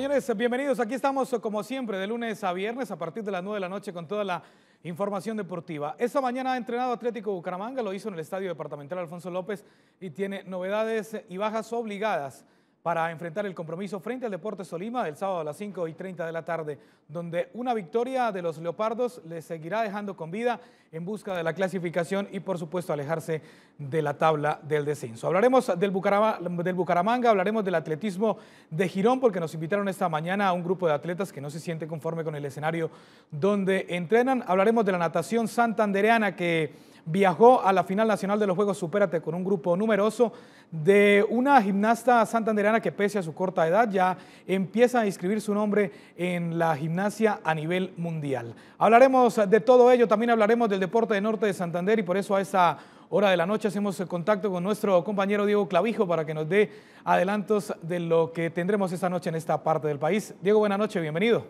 Señores, bienvenidos. Aquí estamos como siempre de lunes a viernes a partir de las 9 de la noche con toda la información deportiva. Esta mañana ha entrenado Atlético Bucaramanga, lo hizo en el Estadio Departamental Alfonso López y tiene novedades y bajas obligadas para enfrentar el compromiso frente al Deportes Solima del sábado a las 5 y 30 de la tarde, donde una victoria de los Leopardos les seguirá dejando con vida en busca de la clasificación y por supuesto alejarse de la tabla del descenso. Hablaremos del, del Bucaramanga, hablaremos del atletismo de Girón porque nos invitaron esta mañana a un grupo de atletas que no se siente conforme con el escenario donde entrenan. Hablaremos de la natación santandereana que viajó a la final nacional de los Juegos Supérate con un grupo numeroso de una gimnasta santandereana que pese a su corta edad ya empieza a inscribir su nombre en la gimnasia a nivel mundial. Hablaremos de todo ello, también hablaremos del deporte de norte de Santander y por eso a esta hora de la noche hacemos contacto con nuestro compañero Diego Clavijo para que nos dé adelantos de lo que tendremos esta noche en esta parte del país. Diego, buena noche, bienvenido.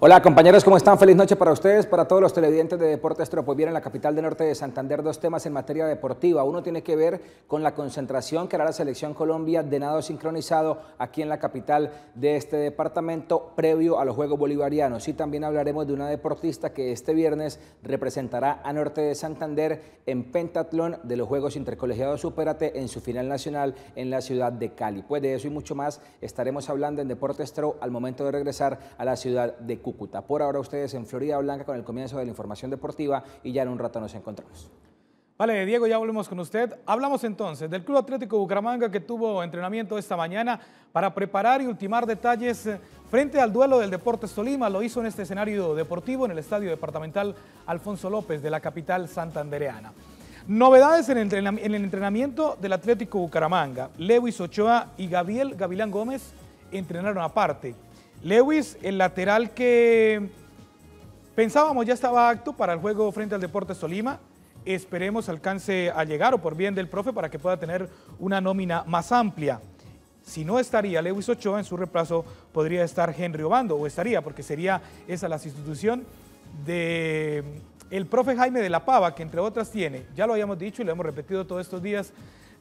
Hola compañeros, ¿cómo están? Feliz noche para ustedes, para todos los televidentes de Deportes Pues Bien, en la capital de norte de Santander, dos temas en materia deportiva. Uno tiene que ver con la concentración que hará la Selección Colombia de nado sincronizado aquí en la capital de este departamento previo a los Juegos Bolivarianos. Y también hablaremos de una deportista que este viernes representará a norte de Santander en pentatlón de los Juegos Intercolegiados Supérate en su final nacional en la ciudad de Cali. Pues de eso y mucho más estaremos hablando en Deportes Tropo al momento de regresar a la ciudad de Cali. Por ahora ustedes en Florida Blanca con el comienzo de la información deportiva y ya en un rato nos encontramos. Vale, Diego, ya volvemos con usted. Hablamos entonces del Club Atlético Bucaramanga que tuvo entrenamiento esta mañana para preparar y ultimar detalles eh, frente al duelo del Deportes Tolima. Lo hizo en este escenario deportivo en el Estadio Departamental Alfonso López de la capital santandereana. Novedades en el entrenamiento del Atlético Bucaramanga. Lewis Ochoa y Gabriel Gavilán Gómez entrenaron aparte. Lewis, el lateral que pensábamos ya estaba acto para el juego frente al Deportes Tolima, esperemos alcance a llegar o por bien del profe para que pueda tener una nómina más amplia. Si no estaría Lewis Ochoa, en su reemplazo podría estar Henry Obando, o estaría, porque sería esa la sustitución de mm, el profe Jaime de la Pava, que entre otras tiene, ya lo habíamos dicho y lo hemos repetido todos estos días,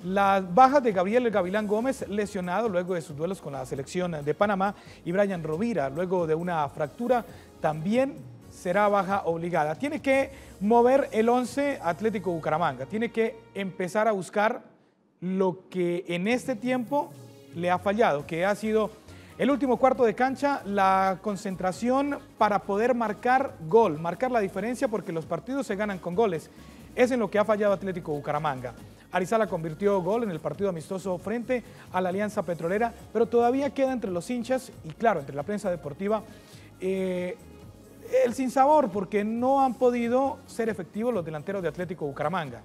las bajas de Gabriel Gavilán Gómez, lesionado luego de sus duelos con la selección de Panamá, y Brian Rovira, luego de una fractura, también será baja obligada. Tiene que mover el 11 Atlético Bucaramanga, tiene que empezar a buscar lo que en este tiempo le ha fallado, que ha sido el último cuarto de cancha, la concentración para poder marcar gol, marcar la diferencia porque los partidos se ganan con goles. Es en lo que ha fallado Atlético Bucaramanga. Arizala convirtió gol en el partido amistoso frente a la Alianza Petrolera, pero todavía queda entre los hinchas y claro, entre la prensa deportiva el eh, el sinsabor porque no han podido ser efectivos los delanteros de Atlético Bucaramanga.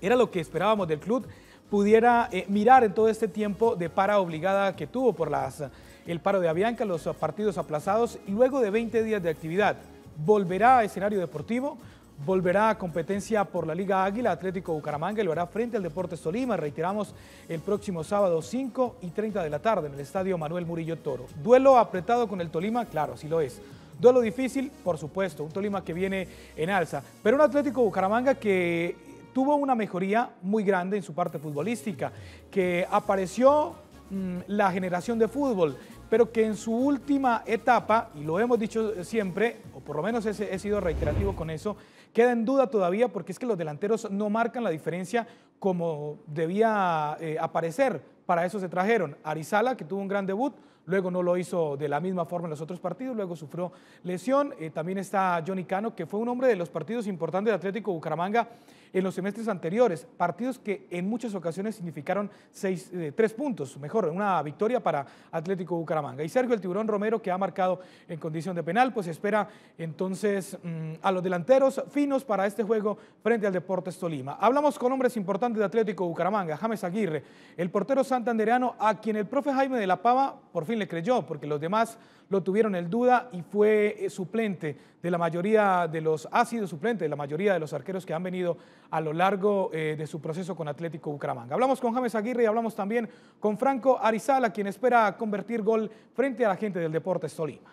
Era lo que esperábamos del club pudiera eh, mirar en todo este tiempo de para obligada que tuvo por las, el paro de Avianca, los partidos aplazados y luego de 20 días de actividad volverá a escenario deportivo volverá a competencia por la Liga Águila Atlético Bucaramanga y lo hará frente al Deportes Tolima. Reiteramos el próximo sábado 5 y 30 de la tarde en el Estadio Manuel Murillo Toro. Duelo apretado con el Tolima, claro, así lo es. Duelo difícil, por supuesto, un Tolima que viene en alza, pero un Atlético Bucaramanga que tuvo una mejoría muy grande en su parte futbolística, que apareció mm, la generación de fútbol, pero que en su última etapa, y lo hemos dicho siempre, o por lo menos he sido reiterativo con eso, Queda en duda todavía porque es que los delanteros no marcan la diferencia como debía eh, aparecer. Para eso se trajeron Arizala, que tuvo un gran debut, luego no lo hizo de la misma forma en los otros partidos, luego sufrió lesión. Eh, también está Johnny Cano, que fue un hombre de los partidos importantes de Atlético Bucaramanga en los semestres anteriores, partidos que en muchas ocasiones significaron eh, tres puntos, mejor, una victoria para Atlético Bucaramanga. Y Sergio el Tiburón Romero, que ha marcado en condición de penal, pues espera entonces mm, a los delanteros finos para este juego frente al Deportes Tolima. Hablamos con hombres importantes de Atlético Bucaramanga, James Aguirre, el portero santandereano, a quien el profe Jaime de la Pava por fin le creyó, porque los demás lo tuvieron el duda y fue eh, suplente de la mayoría de los, ha sido suplente de la mayoría de los arqueros que han venido a lo largo eh, de su proceso con Atlético Bucaramanga. Hablamos con James Aguirre y hablamos también con Franco Arizala, quien espera convertir gol frente a la gente del Deportes Tolima.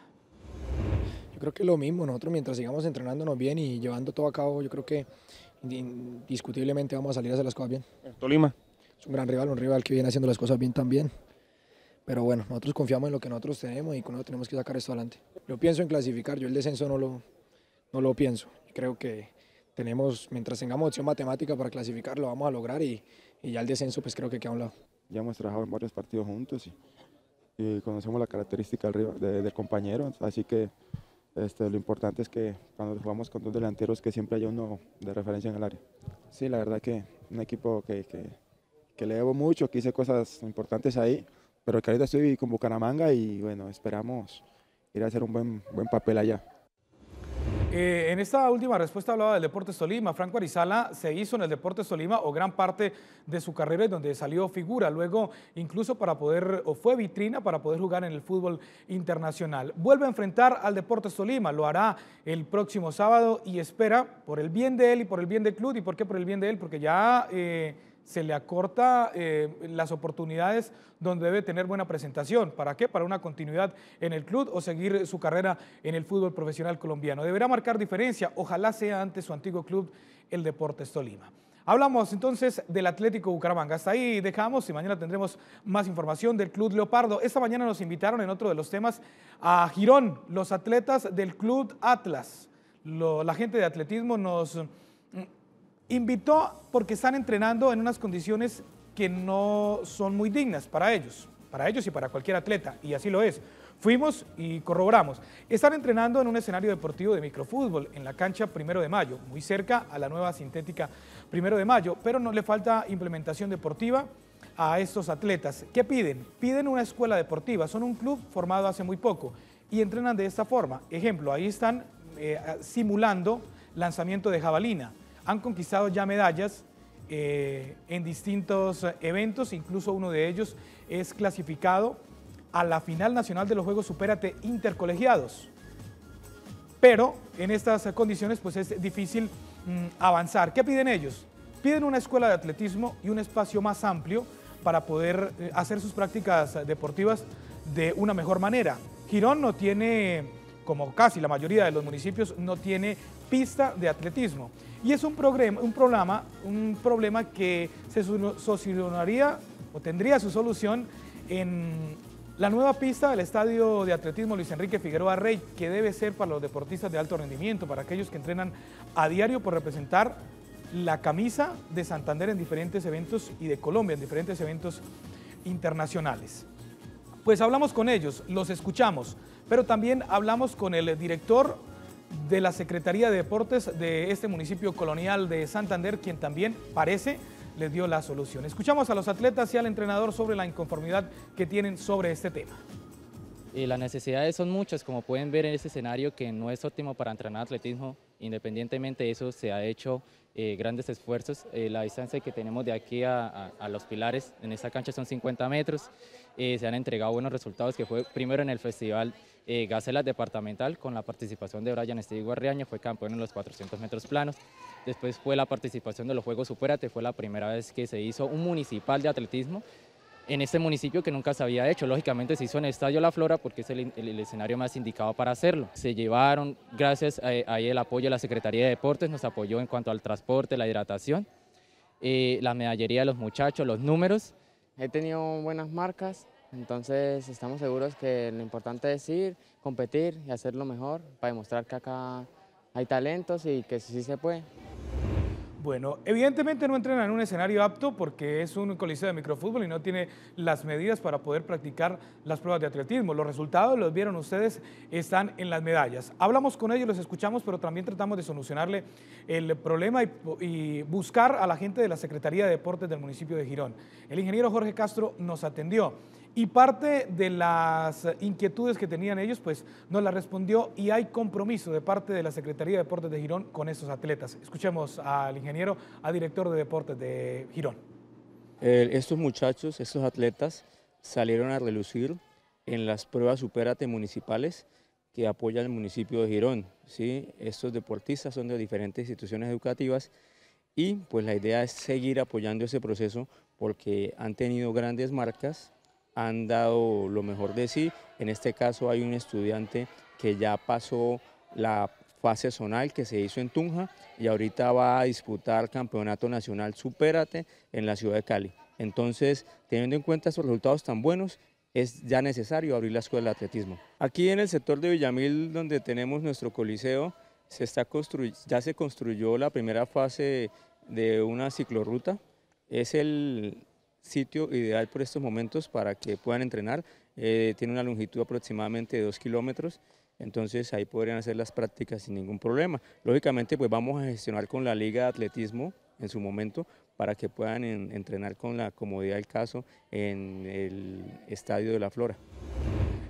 Yo creo que lo mismo, nosotros mientras sigamos entrenándonos bien y llevando todo a cabo, yo creo que indiscutiblemente vamos a salir a hacer las cosas bien. Tolima. Es un gran rival, un rival que viene haciendo las cosas bien también. Pero bueno, nosotros confiamos en lo que nosotros tenemos y con eso tenemos que sacar esto adelante. Yo pienso en clasificar, yo el descenso no lo, no lo pienso. Creo que tenemos, mientras tengamos opción matemática para clasificar, lo vamos a lograr y, y ya el descenso pues creo que queda a un lado. Ya hemos trabajado en varios partidos juntos y, conocemos la característica del, del compañero, así que este, lo importante es que cuando jugamos con dos delanteros que siempre haya uno de referencia en el área. Sí, la verdad que un equipo que, que, que le debo mucho, que hice cosas importantes ahí. Pero que ahorita estoy con Bucaramanga y bueno, esperamos ir a hacer un buen, buen papel allá. Eh, en esta última respuesta hablaba del Deportes Tolima. Franco Arizala se hizo en el Deportes Tolima o gran parte de su carrera es donde salió figura. Luego, incluso para poder, o fue vitrina para poder jugar en el fútbol internacional. Vuelve a enfrentar al Deportes Tolima, lo hará el próximo sábado y espera, por el bien de él y por el bien del club, y por qué por el bien de él, porque ya. Eh, se le acorta eh, las oportunidades donde debe tener buena presentación. ¿Para qué? Para una continuidad en el club o seguir su carrera en el fútbol profesional colombiano. Deberá marcar diferencia, ojalá sea ante su antiguo club, el Deportes Tolima. Hablamos entonces del Atlético Bucaramanga. Hasta ahí dejamos y mañana tendremos más información del Club Leopardo. Esta mañana nos invitaron en otro de los temas a Girón, los atletas del Club Atlas. la gente de atletismo nos Invitó porque están entrenando en unas condiciones que no son muy dignas para ellos, para ellos y para cualquier atleta, y así lo es. Fuimos y corroboramos. Están entrenando en un escenario deportivo de microfútbol en la cancha Primero de Mayo, muy cerca a la nueva sintética Primero de Mayo, pero no le falta implementación deportiva a estos atletas. ¿Qué piden? Piden una escuela deportiva, son un club formado hace muy poco y entrenan de esta forma. Ejemplo, ahí están eh, simulando lanzamiento de jabalina, han conquistado ya medallas eh, en distintos eventos, incluso uno de ellos es clasificado a la final nacional de los Juegos Supérate Intercolegiados. Pero en estas condiciones pues es difícil mm, avanzar. ¿Qué piden ellos? Piden una escuela de atletismo y un espacio más amplio para poder eh, hacer sus prácticas deportivas de una mejor manera. Girón no tiene, como casi la mayoría de los municipios, no tiene pista de atletismo. Y es un, programa, un, problema, un problema que se solucionaría o tendría su solución en la nueva pista del Estadio de Atletismo Luis Enrique Figueroa Rey, que debe ser para los deportistas de alto rendimiento, para aquellos que entrenan a diario por representar la camisa de Santander en diferentes eventos y de Colombia en diferentes eventos internacionales. Pues hablamos con ellos, los escuchamos, pero también hablamos con el director de la Secretaría de Deportes de este municipio colonial de Santander, quien también parece le dio la solución. Escuchamos a los atletas y al entrenador sobre la inconformidad que tienen sobre este tema. las necesidades son muchas, como pueden ver en este escenario que no es óptimo para entrenar atletismo. Independientemente de eso, se ha hecho eh, grandes esfuerzos. Eh, la distancia que tenemos de aquí a, los pilares en esta cancha son 50 metros. Eh, se han entregado buenos resultados, que fue primero en el festival eh, Departamental con la participación de Brian Steve Guarriaño, fue campeón en los 400 metros planos. Después fue la participación de los Juegos Supérate, fue la primera vez que se hizo un municipal de atletismo en este municipio que nunca se había hecho. Lógicamente se hizo en Estadio La Flora porque es el, escenario más indicado para hacerlo. Se llevaron, gracias a, el apoyo de la Secretaría de Deportes, nos apoyó en cuanto al transporte, la hidratación, eh, la medallería de los muchachos, los números. He tenido buenas marcas, entonces estamos seguros que lo importante es ir, competir y hacer lo mejor para demostrar que acá hay talentos y que sí se puede. Bueno, evidentemente no entrenan en un escenario apto porque es un coliseo de microfútbol y no tiene las medidas para poder practicar las pruebas de atletismo. Los resultados, los vieron ustedes, están en las medallas. Hablamos con ellos, los escuchamos, pero también tratamos de solucionarle el problema y, buscar a la gente de la Secretaría de Deportes del municipio de Girón. El ingeniero Jorge Castro nos atendió y parte de las inquietudes que tenían ellos, pues nos las respondió y hay compromiso de parte de la Secretaría de Deportes de Girón con esos atletas. Escuchemos al ingeniero ingeniero a director de deportes de Girón. estos muchachos, estos atletas salieron a relucir en las pruebas superate municipales que apoya el municipio de Girón. ¿sí? Estos deportistas son de diferentes instituciones educativas y pues la idea es seguir apoyando ese proceso porque han tenido grandes marcas, han dado lo mejor de sí. En este caso hay un estudiante que ya pasó la fase zonal que se hizo en Tunja y ahorita va a disputar Campeonato Nacional Supérate en la ciudad de Cali. Entonces, teniendo en cuenta esos resultados tan buenos, es ya necesario abrir la escuela de atletismo. Aquí en el sector de Villamil, donde tenemos nuestro coliseo, se está ya se construyó la primera fase de una ciclorruta. Es el sitio ideal por estos momentos para que puedan entrenar. Eh, tiene una longitud aproximadamente de 2 kilómetros entonces ahí podrían hacer las prácticas sin ningún problema. Lógicamente pues vamos a gestionar con la Liga de Atletismo en su momento para que puedan entrenar con la comodidad del caso en el Estadio de la Flora.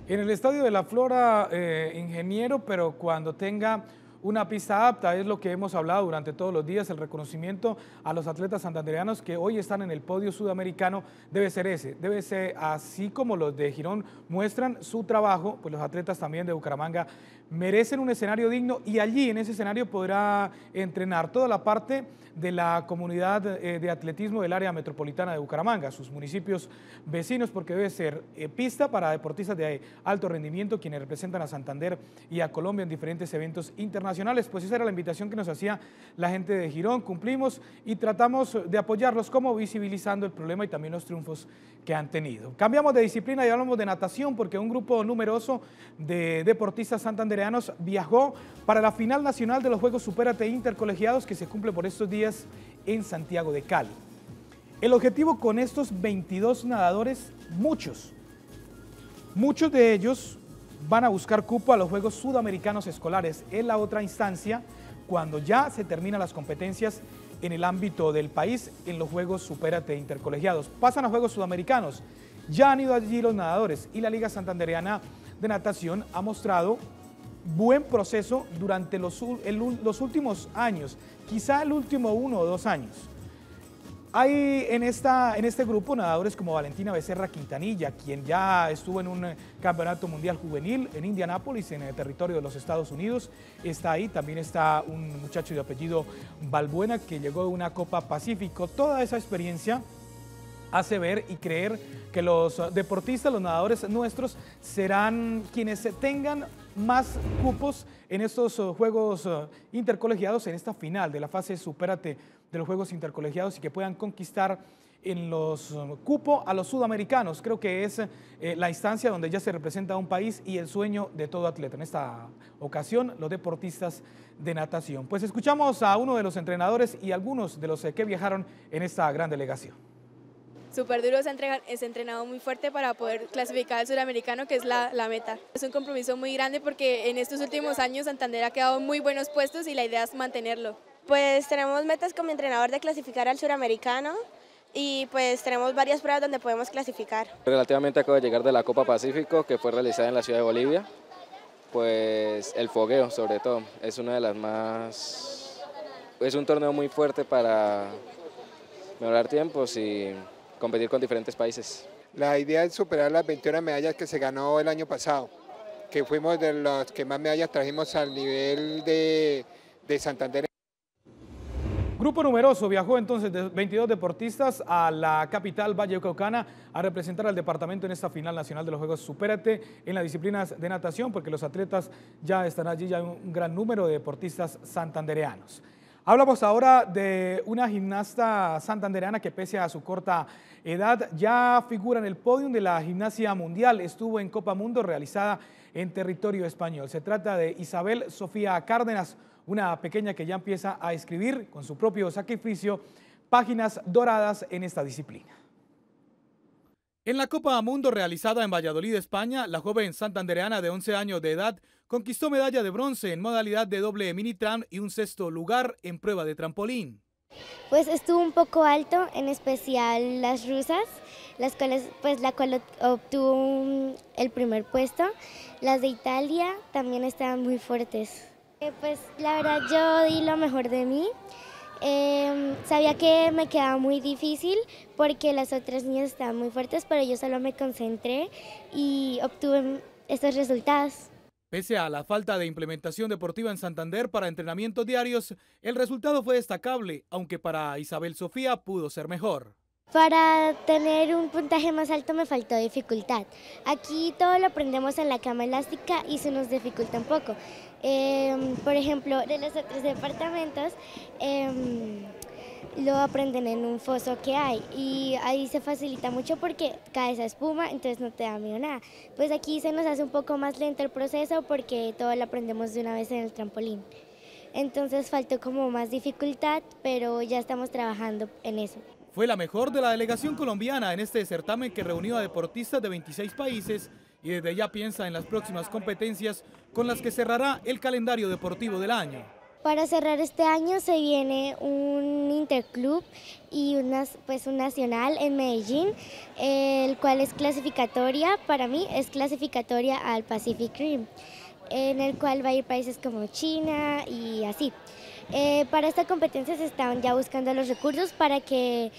En el Estadio de la Flora, eh, ingeniero, pero cuando tenga una pista apta, es lo que hemos hablado durante todos los días, el reconocimiento a los atletas santandereanos que hoy están en el podio sudamericano debe ser ese, debe ser así como los de Girón muestran su trabajo, pues los atletas también de Bucaramanga merecen un escenario digno y allí en ese escenario podrá entrenar toda la parte de la comunidad eh, de atletismo del área metropolitana de Bucaramanga, sus municipios vecinos, porque debe ser eh, pista para deportistas de alto rendimiento quienes representan a Santander y a Colombia en diferentes eventos internacionales. Pues esa era la invitación que nos hacía la gente de Girón, cumplimos y tratamos de apoyarlos como visibilizando el problema y también los triunfos que han tenido. Cambiamos de disciplina y hablamos de natación porque un grupo numeroso de deportistas Santander viajó para la final nacional de los Juegos Supérate Intercolegiados que se cumple por estos días en Santiago de Cali. El objetivo con estos 22 nadadores, muchos, muchos de ellos van a buscar cupo a los Juegos Sudamericanos Escolares en la otra instancia cuando ya se terminan las competencias en el ámbito del país en los Juegos Supérate Intercolegiados. Pasan a Juegos Sudamericanos. Ya han ido allí los nadadores y la Liga Santandereana de Natación ha mostrado buen proceso durante los, últimos años, quizá el último uno o dos años. Hay en, esta, en este grupo nadadores como Valentina Becerra Quintanilla, quien ya estuvo en un campeonato mundial juvenil en Indianápolis, en el territorio de los Estados Unidos. Está ahí, también está un muchacho de apellido Balbuena, que llegó de una Copa Pacífico. Toda esa experiencia hace ver y creer que los deportistas, los nadadores nuestros, serán quienes tengan más cupos en estos eh, Juegos eh, Intercolegiados, en esta final de la fase Supérate de los Juegos Intercolegiados y que puedan conquistar en los eh, cupo a los sudamericanos. Creo que es la instancia donde ya se representa un país y el sueño de todo atleta. En esta ocasión, los deportistas de natación. Pues escuchamos a uno de los entrenadores y algunos de los que viajaron en esta gran delegación súper duro, se, ha entrenado muy fuerte para poder clasificar al suramericano, que es la, meta. Es un compromiso muy grande porque en estos últimos años Santander ha quedado muy buenos puestos y la idea es mantenerlo. Pues tenemos metas como entrenador de clasificar al suramericano y pues tenemos varias pruebas donde podemos clasificar. Relativamente acabo de llegar de la Copa Pacífico que fue realizada en la ciudad de Bolivia, pues el fogueo sobre todo, es una de las más... es un torneo muy fuerte para mejorar tiempos y competir con diferentes países. La idea es superar las 21 medallas que se ganó el año pasado, que fuimos de los que más medallas trajimos al nivel de, Santander. Grupo numeroso viajó entonces de 22 deportistas a la capital Vallecaucana a representar al departamento en esta final nacional de los Juegos Supérate en las disciplinas de natación porque los atletas ya están allí, ya hay un gran número de deportistas santandereanos. Hablamos ahora de una gimnasta santanderana que pese a su corta edad ya figura en el podio de la gimnasia mundial. Estuvo en Copa Mundo realizada en territorio español. Se trata de Isabel Sofía Cárdenas, una pequeña que ya empieza a escribir con su propio sacrificio páginas doradas en esta disciplina. En la Copa Mundo realizada en Valladolid, España, la joven santandereana de 11 años de edad conquistó medalla de bronce en modalidad de doble mini tram y un sexto lugar en prueba de trampolín. Pues estuvo un poco alto, en especial las rusas, las cuales pues la cual obtuvo el primer puesto. Las de Italia también estaban muy fuertes. Eh, pues la verdad yo di lo mejor de mí. Em, sabía que me quedaba muy difícil porque las otras niñas estaban muy fuertes, pero yo solo me concentré y obtuve estos resultados. Pese a la falta de implementación deportiva en Santander para entrenamientos diarios, el resultado fue destacable, aunque para Isabel Sofía pudo ser mejor. Para tener un puntaje más alto me faltó dificultad. Aquí todo lo aprendemos en la cama elástica y se nos dificulta un poco. Em, por ejemplo, de los otros departamentos em, lo aprenden en un foso que hay y ahí se facilita mucho porque cae esa espuma, entonces no te da miedo nada. Pues aquí se nos hace un poco más lento el proceso porque todo lo aprendemos de una vez en el trampolín. Entonces faltó como más dificultad, pero ya estamos trabajando en eso. Fue la mejor de la delegación colombiana en este certamen que reunió a deportistas de 26 países y desde ya piensa en las próximas competencias con las que cerrará el calendario deportivo del año. Para cerrar este año se viene un interclub y una pues un nacional en Medellín, el cual es clasificatoria, para mí es clasificatoria al Pacific Rim, en el cual va a ir países como China y así. Eh, para esta competencia se están ya buscando los recursos para que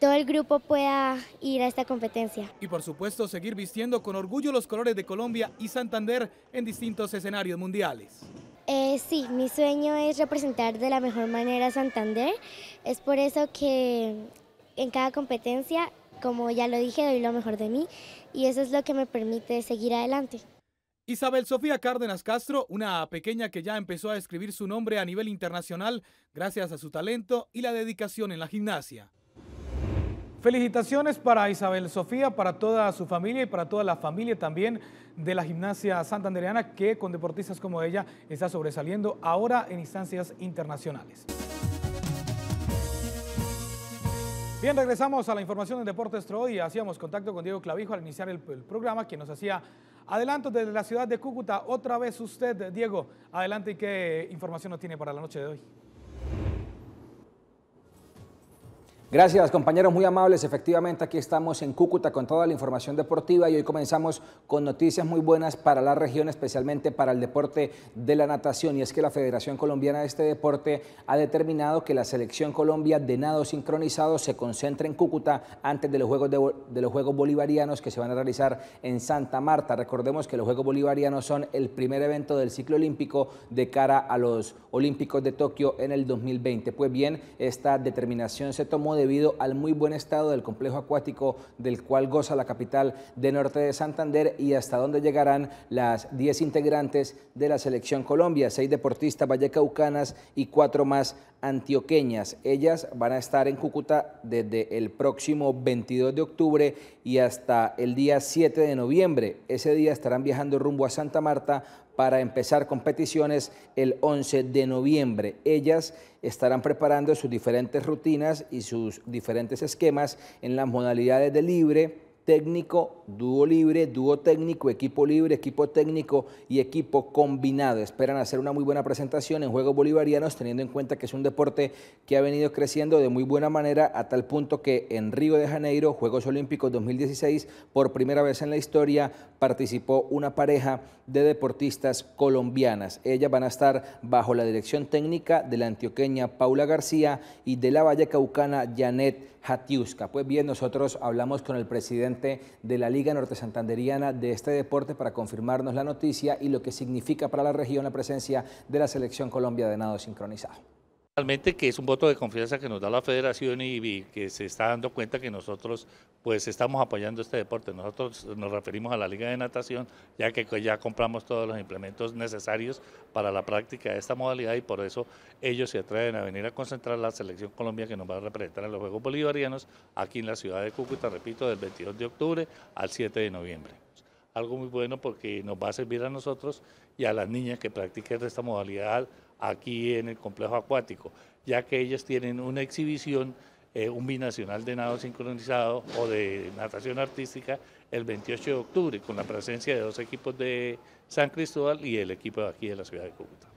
todo el grupo pueda ir a esta competencia. Y por supuesto seguir vistiendo con orgullo los colores de Colombia y Santander en distintos escenarios mundiales. Eh, sí, mi sueño es representar de la mejor manera a Santander. Es por eso que en cada competencia, como ya lo dije, doy lo mejor de mí y eso es lo que me permite seguir adelante. Isabel Sofía Cárdenas Castro, una pequeña que ya empezó a escribir su nombre a nivel internacional gracias a su talento y la dedicación en la gimnasia. Felicitaciones para Isabel Sofía, para toda su familia y para toda la familia también de la gimnasia santandereana que con deportistas como ella está sobresaliendo ahora en instancias internacionales. Bien, regresamos a la información Deporte Deportes y Hacíamos contacto con Diego Clavijo al iniciar el, el programa, quien nos hacía Adelanto desde la ciudad de Cúcuta, otra vez usted, Diego, adelante y qué información nos tiene para la noche de hoy. Gracias, compañeros, muy amables. Efectivamente, aquí estamos en Cúcuta con toda la información deportiva y hoy comenzamos con noticias muy buenas para la región, especialmente para el deporte de la natación. Y es que la Federación Colombiana de este deporte ha determinado que la Selección Colombia de nado sincronizado se concentre en Cúcuta antes de los Juegos, los Juegos Bolivarianos que se van a realizar en Santa Marta. Recordemos que los Juegos Bolivarianos son el primer evento del ciclo olímpico de cara a los Olímpicos de Tokio en el 2020. Pues bien, esta determinación se tomó debido al muy buen estado del complejo acuático del cual goza la capital de Norte de Santander y hasta dónde llegarán las 10 integrantes de la Selección Colombia, seis deportistas vallecaucanas y cuatro más antioqueñas. Ellas van a estar en Cúcuta desde el próximo 22 de octubre y hasta el día 7 de noviembre. Ese día estarán viajando rumbo a Santa Marta para empezar competiciones el 11 de noviembre. Ellas estarán preparando sus diferentes rutinas y sus diferentes esquemas en las modalidades de libre, técnico, dúo libre, dúo técnico, equipo libre, equipo técnico y equipo combinado. Esperan hacer una muy buena presentación en Juegos Bolivarianos, teniendo en cuenta que es un deporte que ha venido creciendo de muy buena manera a tal punto que en Río de Janeiro, Juegos Olímpicos 2016, por primera vez en la historia, participó una pareja de deportistas colombianas. Ellas van a estar bajo la dirección técnica de la antioqueña Paula García y de la vallecaucana Janet Jatiuska. Pues bien, nosotros hablamos con el presidente de la Liga Norte Santanderiana de este deporte, para confirmarnos la noticia y lo que significa para la región la presencia de la Selección Colombia de Nado Sincronizado. Realmente que es un voto de confianza que nos da la federación y, que se está dando cuenta que nosotros pues estamos apoyando este deporte. Nosotros nos referimos a la liga de natación ya que ya compramos todos los implementos necesarios para la práctica de esta modalidad y por eso ellos se atreven a venir a concentrar la selección Colombia que nos va a representar en los Juegos Bolivarianos aquí en la ciudad de Cúcuta, repito, del 22 de octubre al 7 de noviembre algo muy bueno porque nos va a servir a nosotros y a las niñas que practiquen esta modalidad aquí en el complejo acuático, ya que ellas tienen una exhibición, eh, un binacional de nado sincronizado o de natación artística el 28 de octubre, con la presencia de dos equipos de San Cristóbal y el equipo de aquí de la ciudad de Cúcuta.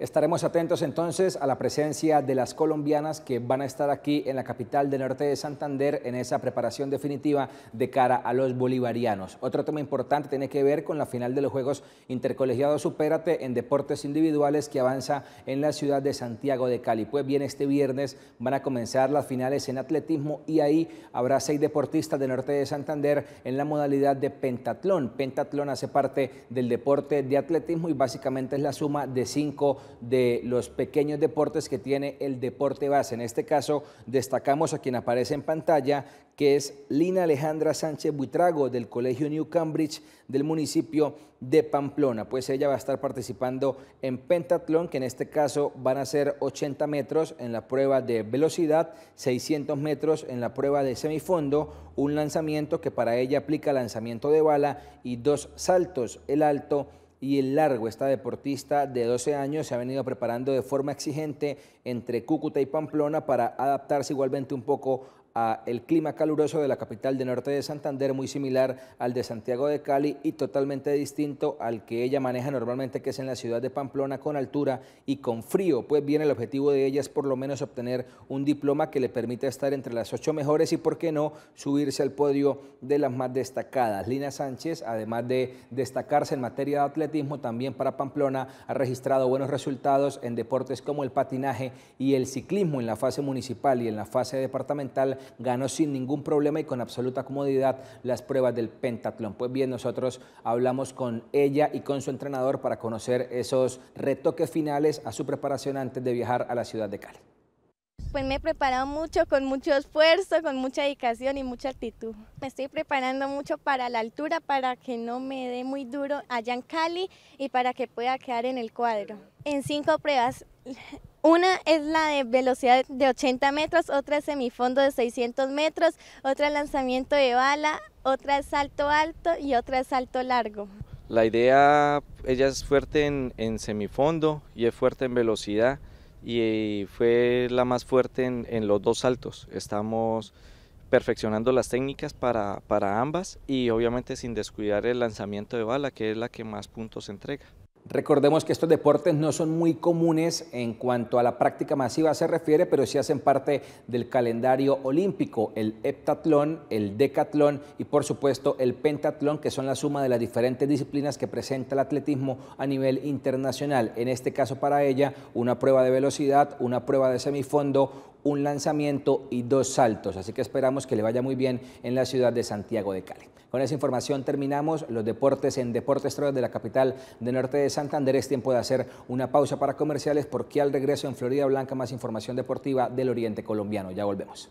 Estaremos atentos entonces a la presencia de las colombianas que van a estar aquí en la capital del norte de Santander en esa preparación definitiva de cara a los bolivarianos. Otro tema importante tiene que ver con la final de los Juegos Intercolegiados Supérate en Deportes Individuales que avanza en la ciudad de Santiago de Cali. Pues bien, este viernes van a comenzar las finales en atletismo y ahí habrá seis deportistas de norte de Santander en la modalidad de pentatlón. Pentatlón hace parte del deporte de atletismo y básicamente es la suma de cinco de los pequeños deportes que tiene el deporte base. En este caso, destacamos a quien aparece en pantalla, que es Lina Alejandra Sánchez Buitrago del Colegio New Cambridge del municipio de Pamplona. Pues ella va a estar participando en pentatlón, que en este caso van a ser 80 metros en la prueba de velocidad, 600 metros en la prueba de semifondo, un lanzamiento que para ella aplica lanzamiento de bala y dos saltos, el alto y el largo. Esta deportista de 12 años se ha venido preparando de forma exigente entre Cúcuta y Pamplona para adaptarse igualmente un poco a el clima caluroso de la capital de norte de Santander, muy similar al de Santiago de Cali y totalmente distinto al que ella maneja normalmente, que es en la ciudad de Pamplona, con altura y con frío. Pues bien, el objetivo de ella es por lo menos obtener un diploma que le permita estar entre las ocho mejores y, por qué no, subirse al podio de las más destacadas. Lina Sánchez, además de destacarse en materia de atletismo, también para Pamplona ha registrado buenos resultados en deportes como el patinaje y el ciclismo en la fase municipal y en la fase departamental ganó sin ningún problema y con absoluta comodidad las pruebas del pentatlón. Pues bien, nosotros hablamos con ella y con su entrenador para conocer esos retoques finales a su preparación antes de viajar a la ciudad de Cali. Pues me he preparado mucho, con mucho esfuerzo, con mucha dedicación y mucha actitud. Me estoy preparando mucho para la altura, para que no me dé muy duro allá en Cali y para que pueda quedar en el cuadro. En cinco pruebas una es la de velocidad de 80 metros, otra es semifondo de 600 metros, otra es lanzamiento de bala, otra es salto alto y otra es salto largo. La idea, ella es fuerte en, semifondo y es fuerte en velocidad y eh, fue la más fuerte en, los dos saltos. Estamos perfeccionando las técnicas para, para ambas y obviamente sin descuidar el lanzamiento de bala, que es la que más puntos entrega. Recordemos que estos deportes no son muy comunes en cuanto a la práctica masiva se refiere, pero sí hacen parte del calendario olímpico, el heptatlón, el decatlón y por supuesto el pentatlón, que son la suma de las diferentes disciplinas que presenta el atletismo a nivel internacional. En este caso para ella, una prueba de velocidad, una prueba de semifondo, un lanzamiento y dos saltos. Así que esperamos que le vaya muy bien en la ciudad de Santiago de Cali. Con esa información terminamos los deportes en Deportes Trolls de la capital de Norte de Santander. Es tiempo de hacer una pausa para comerciales porque al regreso en Florida Blanca más información deportiva del Oriente Colombiano. Ya volvemos.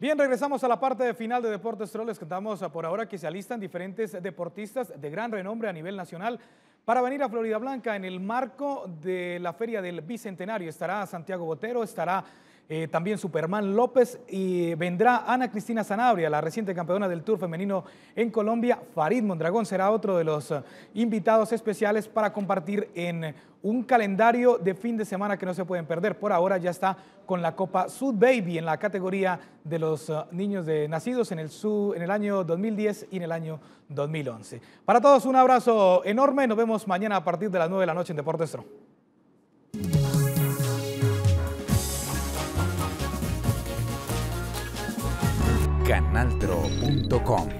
Bien, regresamos a la parte final de Deportes Trolls. Estamos contamos ah, por ahora que se alistan diferentes deportistas de gran renombre a nivel nacional para venir a Florida Blanca en el marco de la Feria del Bicentenario estará Santiago Botero, estará eh, también Superman López y vendrá Ana Cristina Sanabria, la reciente campeona del Tour femenino en Colombia. Farid Mondragón será otro de los eh, invitados especiales para compartir en un calendario de fin de semana que no se pueden perder. Por ahora ya está con la Copa Sud Baby en la categoría de los eh, niños de, nacidos en el, sud, en el año 2010 y en el año 2011. Para todos un abrazo enorme. Nos vemos mañana a partir de las 9 de la noche en Deportes Tron. canaltro.com.